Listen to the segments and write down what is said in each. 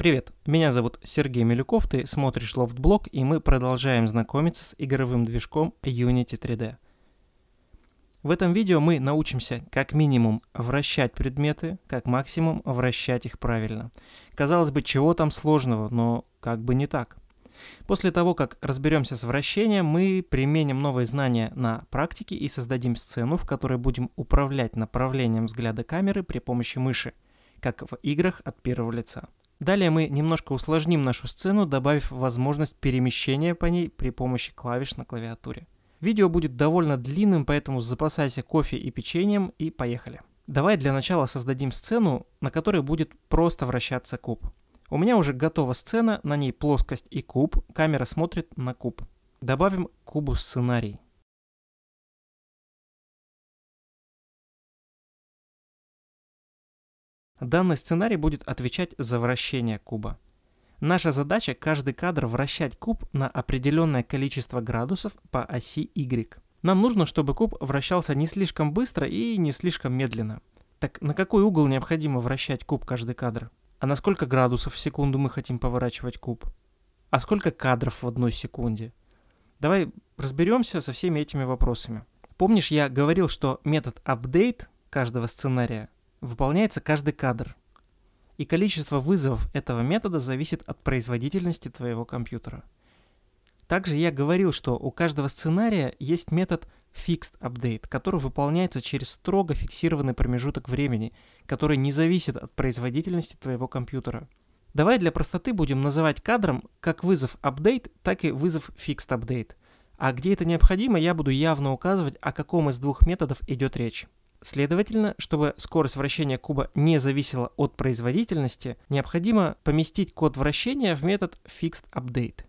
Привет, меня зовут Сергей Милюков, ты смотришь Loftblock, и мы продолжаем знакомиться с игровым движком Unity 3D. В этом видео мы научимся как минимум вращать предметы, как максимум вращать их правильно. Казалось бы, чего там сложного, но как бы не так. После того, как разберемся с вращением, мы применим новые знания на практике и создадим сцену, в которой будем управлять направлением взгляда камеры при помощи мыши, как в играх от первого лица. Далее мы немножко усложним нашу сцену, добавив возможность перемещения по ней при помощи клавиш на клавиатуре. Видео будет довольно длинным, поэтому запасайся кофе и печеньем и поехали. Давай для начала создадим сцену, на которой будет просто вращаться куб. У меня уже готова сцена, на ней плоскость и куб, камера смотрит на куб. Добавим кубу сценарий. Данный сценарий будет отвечать за вращение куба. Наша задача каждый кадр вращать куб на определенное количество градусов по оси Y. Нам нужно, чтобы куб вращался не слишком быстро и не слишком медленно. Так на какой угол необходимо вращать куб каждый кадр? А на сколько градусов в секунду мы хотим поворачивать куб? А сколько кадров в одной секунде? Давай разберемся со всеми этими вопросами. Помнишь, я говорил, что метод update каждого сценария выполняется каждый кадр, и количество вызовов этого метода зависит от производительности твоего компьютера. Также я говорил, что у каждого сценария есть метод fixed update, который выполняется через строго фиксированный промежуток времени, который не зависит от производительности твоего компьютера. Давай для простоты будем называть кадром как вызов update, так и вызов fixed update. А где это необходимо, я буду явно указывать, о каком из двух методов идет речь. Следовательно, чтобы скорость вращения куба не зависела от производительности, необходимо поместить код вращения в метод fixedUpdate.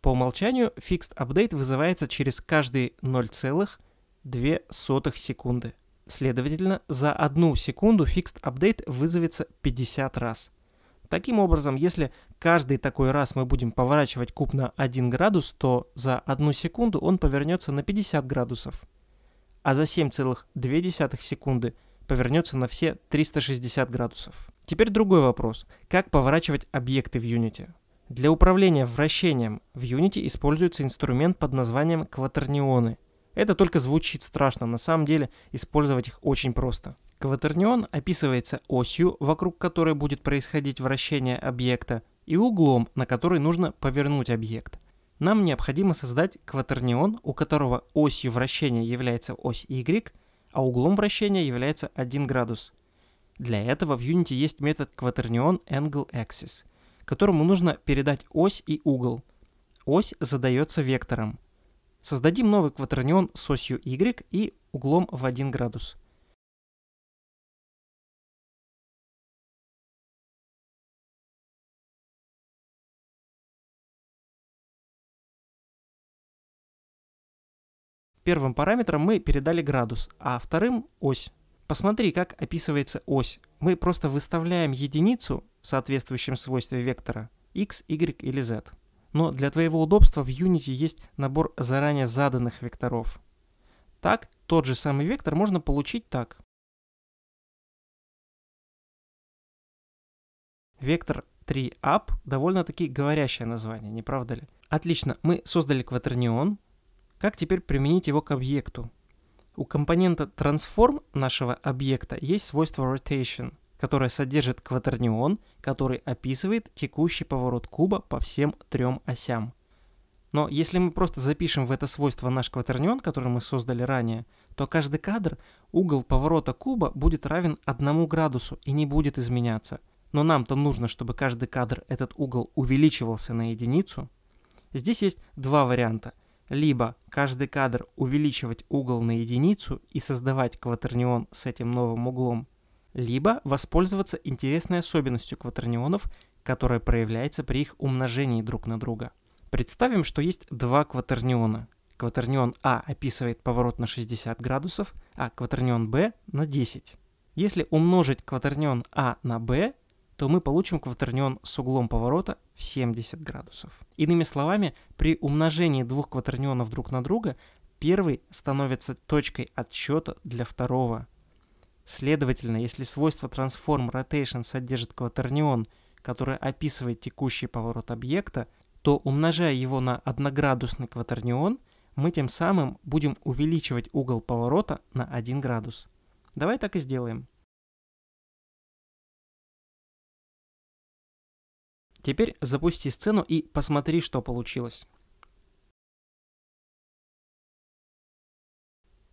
По умолчанию fixedUpdate вызывается через каждые 0,2 секунды. Следовательно, за одну секунду fixedUpdate вызовется 50 раз – Таким образом, если каждый такой раз мы будем поворачивать куб на 1 градус, то за 1 секунду он повернется на 50 градусов, а за 7,2 секунды повернется на все 360 градусов. Теперь другой вопрос. Как поворачивать объекты в Unity? Для управления вращением в Unity используется инструмент под названием кватернионы – это только звучит страшно, на самом деле использовать их очень просто. Кватернион описывается осью, вокруг которой будет происходить вращение объекта, и углом, на который нужно повернуть объект. Нам необходимо создать кватернион, у которого осью вращения является ось y, а углом вращения является 1 градус. Для этого в Unity есть метод кватернион angle axis, которому нужно передать ось и угол. Ось задается вектором, Создадим новый кватернион с осью y и углом в 1 градус. Первым параметром мы передали градус, а вторым ось. Посмотри, как описывается ось. Мы просто выставляем единицу в соответствующем свойстве вектора x, y или z но для твоего удобства в Unity есть набор заранее заданных векторов. Так, тот же самый вектор можно получить так. Вектор 3up довольно-таки говорящее название, не правда ли? Отлично, мы создали кватернион. Как теперь применить его к объекту? У компонента transform нашего объекта есть свойство rotation – которая содержит кватернион, который описывает текущий поворот куба по всем трем осям. Но если мы просто запишем в это свойство наш кватернион, который мы создали ранее, то каждый кадр угол поворота куба будет равен одному градусу и не будет изменяться. Но нам-то нужно, чтобы каждый кадр этот угол увеличивался на единицу. Здесь есть два варианта. Либо каждый кадр увеличивать угол на единицу и создавать кватернион с этим новым углом – либо воспользоваться интересной особенностью кватернионов, которая проявляется при их умножении друг на друга. Представим, что есть два кватерниона. Кватернион А описывает поворот на 60 градусов, а кватернион Б на 10. Если умножить кватернион А на Б, то мы получим кватернион с углом поворота в 70 градусов. Иными словами, при умножении двух кватернионов друг на друга первый становится точкой отсчета для второго, Следовательно, если свойство Transform Rotation содержит кватернион, который описывает текущий поворот объекта, то умножая его на одноградусный кватернион, мы тем самым будем увеличивать угол поворота на 1 градус. Давай так и сделаем. Теперь запусти сцену и посмотри, что получилось.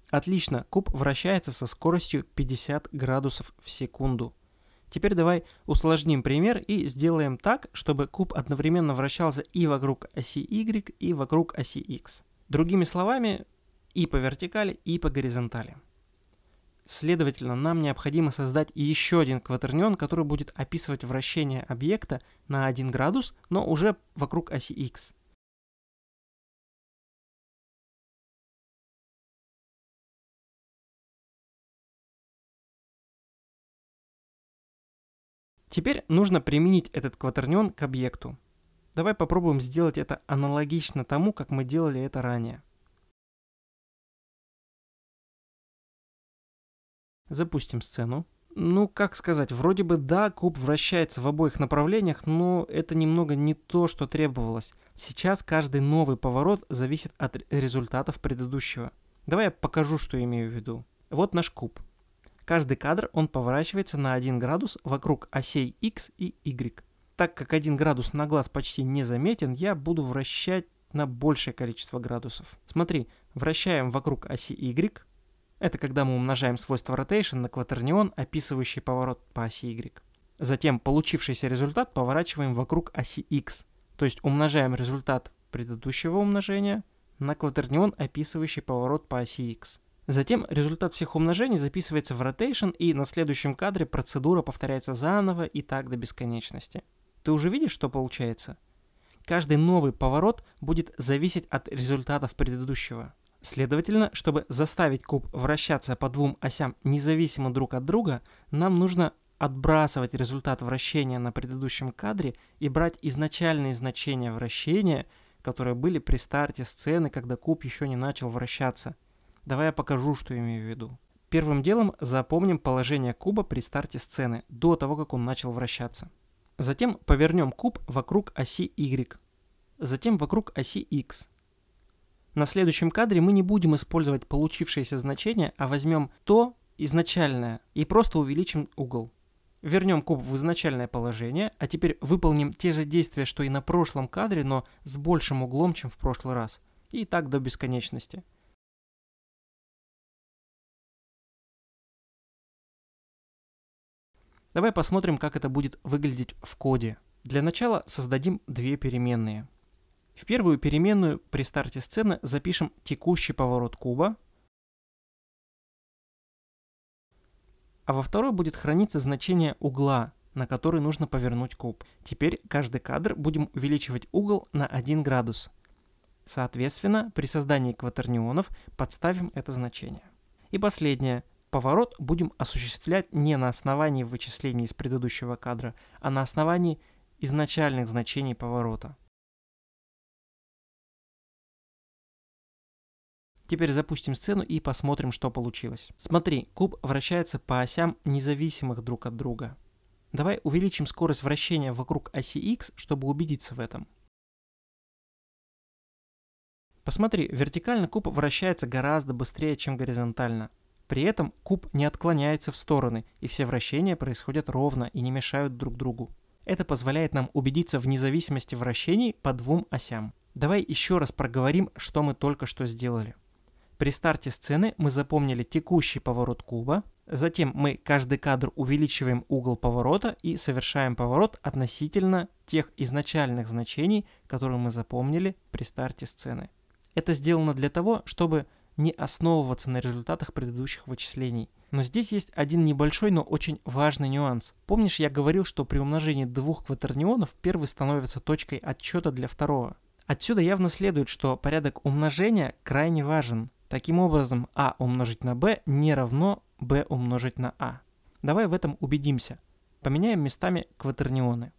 Отлично, куб вращается со скоростью 50 градусов в секунду. Теперь давай усложним пример и сделаем так, чтобы куб одновременно вращался и вокруг оси Y, и вокруг оси X. Другими словами, и по вертикали, и по горизонтали. Следовательно, нам необходимо создать еще один кватернион, который будет описывать вращение объекта на 1 градус, но уже вокруг оси X. Теперь нужно применить этот кватернион к объекту. Давай попробуем сделать это аналогично тому, как мы делали это ранее. Запустим сцену. Ну, как сказать, вроде бы да, куб вращается в обоих направлениях, но это немного не то, что требовалось. Сейчас каждый новый поворот зависит от результатов предыдущего. Давай я покажу, что имею в виду. Вот наш куб. Каждый кадр он поворачивается на 1 градус вокруг осей X и Y. Так как 1 градус на глаз почти не заметен, я буду вращать на большее количество градусов. Смотри, вращаем вокруг оси Y. Это когда мы умножаем свойство rotation на кватернион, описывающий поворот по оси Y. Затем получившийся результат поворачиваем вокруг оси X. То есть умножаем результат предыдущего умножения на кватернион, описывающий поворот по оси X. Затем результат всех умножений записывается в rotation, и на следующем кадре процедура повторяется заново и так до бесконечности. Ты уже видишь, что получается? Каждый новый поворот будет зависеть от результатов предыдущего. Следовательно, чтобы заставить куб вращаться по двум осям независимо друг от друга, нам нужно отбрасывать результат вращения на предыдущем кадре и брать изначальные значения вращения, которые были при старте сцены, когда куб еще не начал вращаться – Давай я покажу, что имею в виду. Первым делом запомним положение куба при старте сцены, до того, как он начал вращаться. Затем повернем куб вокруг оси Y, затем вокруг оси X. На следующем кадре мы не будем использовать получившееся значение, а возьмем то изначальное и просто увеличим угол. Вернем куб в изначальное положение, а теперь выполним те же действия, что и на прошлом кадре, но с большим углом, чем в прошлый раз. И так до бесконечности. Давай посмотрим, как это будет выглядеть в коде. Для начала создадим две переменные. В первую переменную при старте сцены запишем текущий поворот куба, а во второй будет храниться значение угла, на который нужно повернуть куб. Теперь каждый кадр будем увеличивать угол на 1 градус. Соответственно, при создании кватернионов подставим это значение. И последнее поворот будем осуществлять не на основании вычислений из предыдущего кадра, а на основании изначальных значений поворота. Теперь запустим сцену и посмотрим, что получилось. Смотри, куб вращается по осям, независимых друг от друга. Давай увеличим скорость вращения вокруг оси x, чтобы убедиться в этом. Посмотри, вертикально куб вращается гораздо быстрее, чем горизонтально. При этом куб не отклоняется в стороны, и все вращения происходят ровно и не мешают друг другу. Это позволяет нам убедиться в независимости вращений по двум осям. Давай еще раз проговорим, что мы только что сделали. При старте сцены мы запомнили текущий поворот куба, затем мы каждый кадр увеличиваем угол поворота и совершаем поворот относительно тех изначальных значений, которые мы запомнили при старте сцены. Это сделано для того, чтобы не основываться на результатах предыдущих вычислений. Но здесь есть один небольшой, но очень важный нюанс. Помнишь, я говорил, что при умножении двух кватернионов первый становится точкой отсчета для второго. Отсюда явно следует, что порядок умножения крайне важен. Таким образом, а умножить на b не равно b умножить на а. Давай в этом убедимся. Поменяем местами кватернионы.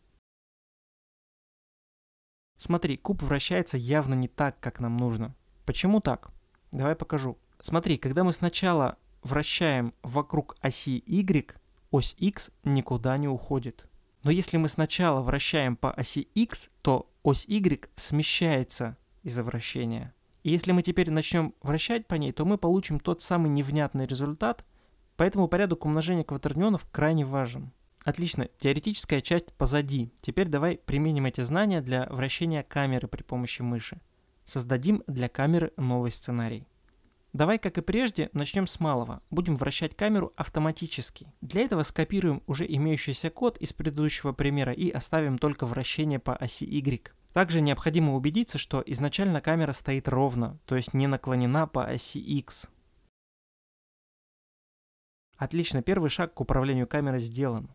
Смотри, куб вращается явно не так, как нам нужно. Почему так? Давай покажу. Смотри, когда мы сначала вращаем вокруг оси Y, ось X никуда не уходит. Но если мы сначала вращаем по оси X, то ось Y смещается из-за вращения. И если мы теперь начнем вращать по ней, то мы получим тот самый невнятный результат, поэтому порядок умножения кватернионов крайне важен. Отлично, теоретическая часть позади. Теперь давай применим эти знания для вращения камеры при помощи мыши создадим для камеры новый сценарий. Давай, как и прежде, начнем с малого. Будем вращать камеру автоматически. Для этого скопируем уже имеющийся код из предыдущего примера и оставим только вращение по оси Y. Также необходимо убедиться, что изначально камера стоит ровно, то есть не наклонена по оси X. Отлично, первый шаг к управлению камерой сделан.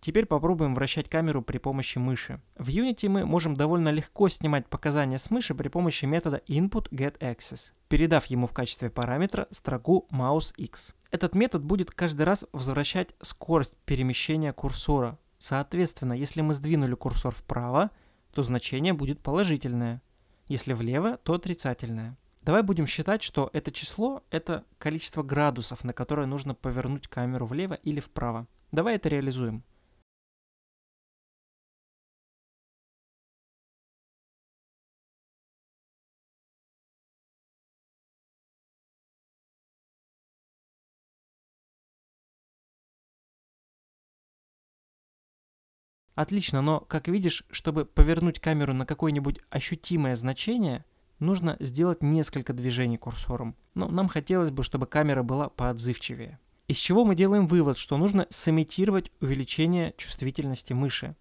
Теперь попробуем вращать камеру при помощи мыши. В Unity мы можем довольно легко снимать показания с мыши при помощи метода input_getAxis, передав ему в качестве параметра строку mouseX. Этот метод будет каждый раз возвращать скорость перемещения курсора. Соответственно, если мы сдвинули курсор вправо, то значение будет положительное. Если влево, то отрицательное. Давай будем считать, что это число – это количество градусов, на которое нужно повернуть камеру влево или вправо. Давай это реализуем. Отлично, но, как видишь, чтобы повернуть камеру на какое-нибудь ощутимое значение, нужно сделать несколько движений курсором. Но ну, нам хотелось бы, чтобы камера была поотзывчивее. Из чего мы делаем вывод, что нужно сымитировать увеличение чувствительности мыши.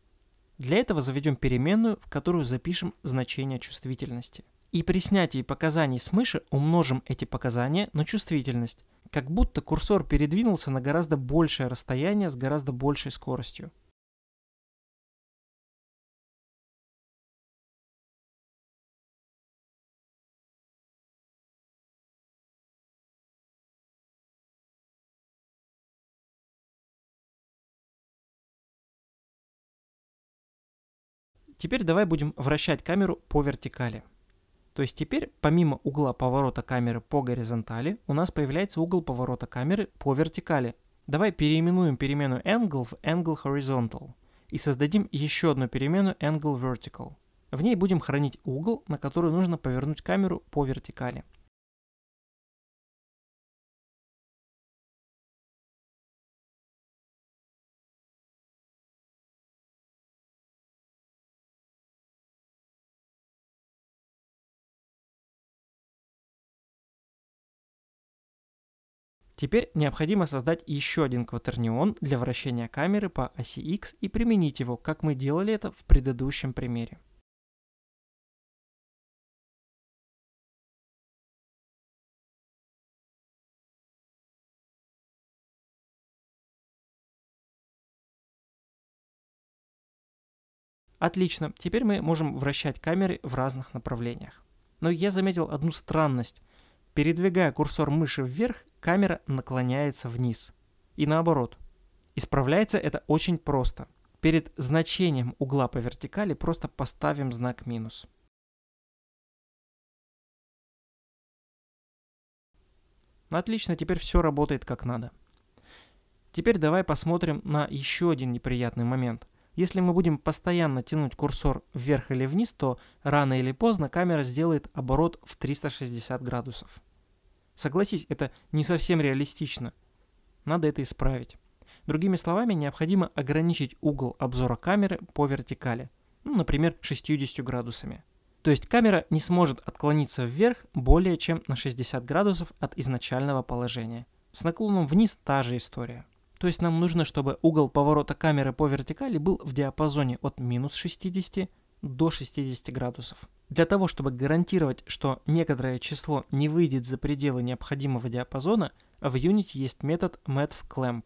Для этого заведем переменную, в которую запишем значение чувствительности. И при снятии показаний с мыши умножим эти показания на чувствительность, как будто курсор передвинулся на гораздо большее расстояние с гораздо большей скоростью. Теперь давай будем вращать камеру по вертикали. То есть теперь помимо угла поворота камеры по горизонтали, у нас появляется угол поворота камеры по вертикали. Давай переименуем перемену angle в angle horizontal и создадим еще одну перемену angle vertical. В ней будем хранить угол, на который нужно повернуть камеру по вертикали. Теперь необходимо создать еще один кватернион для вращения камеры по оси X и применить его, как мы делали это в предыдущем примере. Отлично, теперь мы можем вращать камеры в разных направлениях. Но я заметил одну странность – Передвигая курсор мыши вверх, камера наклоняется вниз. И наоборот. Исправляется это очень просто. Перед значением угла по вертикали просто поставим знак минус. Отлично, теперь все работает как надо. Теперь давай посмотрим на еще один неприятный момент. Если мы будем постоянно тянуть курсор вверх или вниз, то рано или поздно камера сделает оборот в 360 градусов. Согласись, это не совсем реалистично. Надо это исправить. Другими словами, необходимо ограничить угол обзора камеры по вертикали, ну, например, 60 градусами. То есть камера не сможет отклониться вверх более чем на 60 градусов от изначального положения. С наклоном вниз та же история. То есть нам нужно, чтобы угол поворота камеры по вертикали был в диапазоне от минус 60 до 60 градусов. Для того, чтобы гарантировать, что некоторое число не выйдет за пределы необходимого диапазона, в Unity есть метод mathfclamp.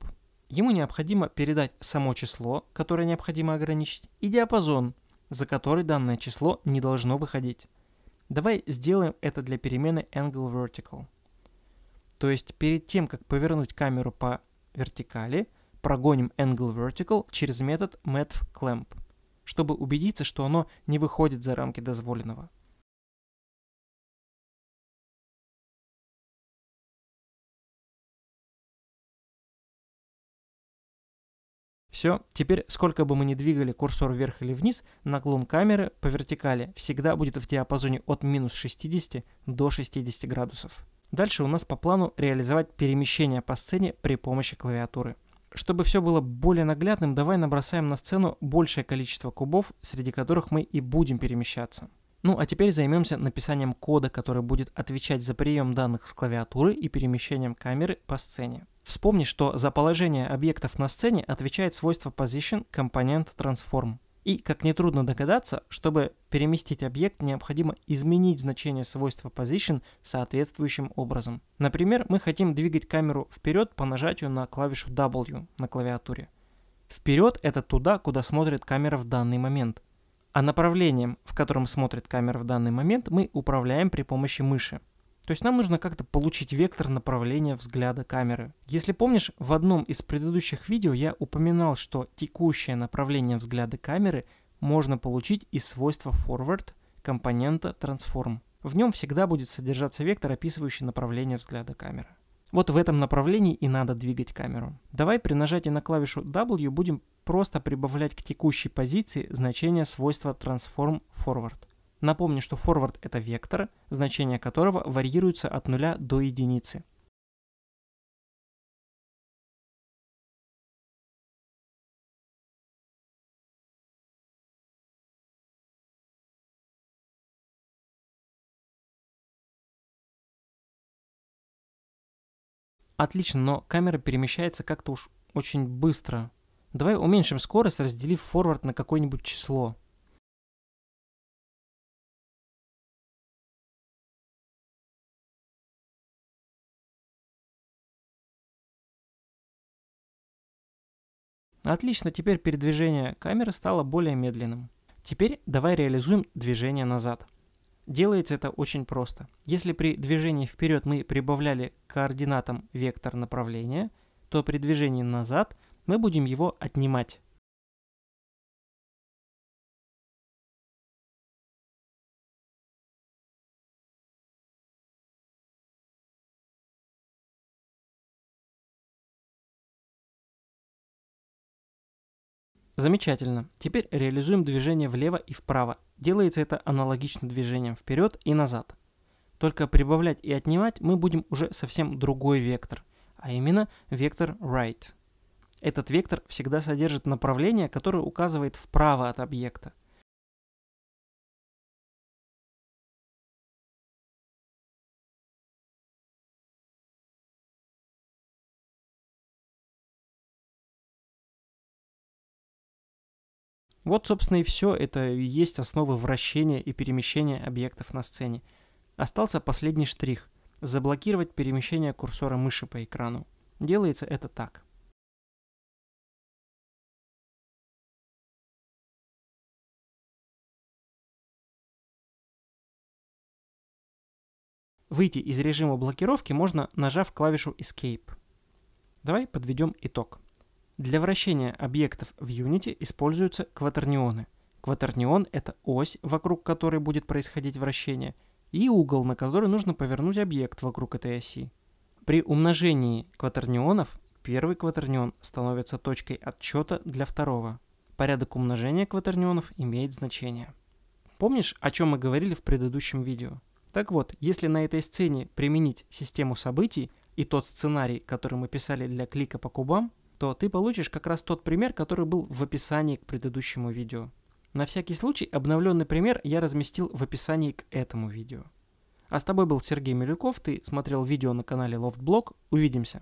Ему необходимо передать само число, которое необходимо ограничить, и диапазон, за который данное число не должно выходить. Давай сделаем это для перемены angle vertical. То есть перед тем, как повернуть камеру по вертикали, прогоним angle vertical через метод mathfclamp чтобы убедиться, что оно не выходит за рамки дозволенного. Все, теперь сколько бы мы ни двигали курсор вверх или вниз, наклон камеры по вертикали всегда будет в диапазоне от минус 60 до 60 градусов. Дальше у нас по плану реализовать перемещение по сцене при помощи клавиатуры. Чтобы все было более наглядным, давай набросаем на сцену большее количество кубов, среди которых мы и будем перемещаться. Ну а теперь займемся написанием кода, который будет отвечать за прием данных с клавиатуры и перемещением камеры по сцене. Вспомни, что за положение объектов на сцене отвечает свойство position компонента transform. И, как нетрудно догадаться, чтобы переместить объект, необходимо изменить значение свойства position соответствующим образом. Например, мы хотим двигать камеру вперед по нажатию на клавишу W на клавиатуре. Вперед — это туда, куда смотрит камера в данный момент. А направлением, в котором смотрит камера в данный момент, мы управляем при помощи мыши. То есть нам нужно как-то получить вектор направления взгляда камеры. Если помнишь, в одном из предыдущих видео я упоминал, что текущее направление взгляда камеры можно получить из свойства forward компонента transform. В нем всегда будет содержаться вектор, описывающий направление взгляда камеры. Вот в этом направлении и надо двигать камеру. Давай при нажатии на клавишу W будем просто прибавлять к текущей позиции значение свойства transform forward. Напомню, что форвард — это вектор, значение которого варьируется от нуля до единицы. Отлично, но камера перемещается как-то уж очень быстро. Давай уменьшим скорость, разделив форвард на какое-нибудь число. Отлично, теперь передвижение камеры стало более медленным. Теперь давай реализуем движение назад. Делается это очень просто. Если при движении вперед мы прибавляли координатам вектор направления, то при движении назад мы будем его отнимать. Замечательно. Теперь реализуем движение влево и вправо. Делается это аналогично движением вперед и назад. Только прибавлять и отнимать мы будем уже совсем другой вектор, а именно вектор right. Этот вектор всегда содержит направление, которое указывает вправо от объекта. Вот, собственно, и все. Это и есть основы вращения и перемещения объектов на сцене. Остался последний штрих – заблокировать перемещение курсора мыши по экрану. Делается это так – Выйти из режима блокировки можно, нажав клавишу Escape. Давай подведем итог. Для вращения объектов в Unity используются кватернионы. Кватернион – это ось, вокруг которой будет происходить вращение, и угол, на который нужно повернуть объект вокруг этой оси. При умножении кватернионов первый кватернион становится точкой отсчета для второго. Порядок умножения кватернионов имеет значение. Помнишь, о чем мы говорили в предыдущем видео? Так вот, если на этой сцене применить систему событий и тот сценарий, который мы писали для клика по кубам, то ты получишь как раз тот пример, который был в описании к предыдущему видео. На всякий случай обновленный пример я разместил в описании к этому видео. А с тобой был Сергей Милюков, ты смотрел видео на канале LoftBlog, увидимся!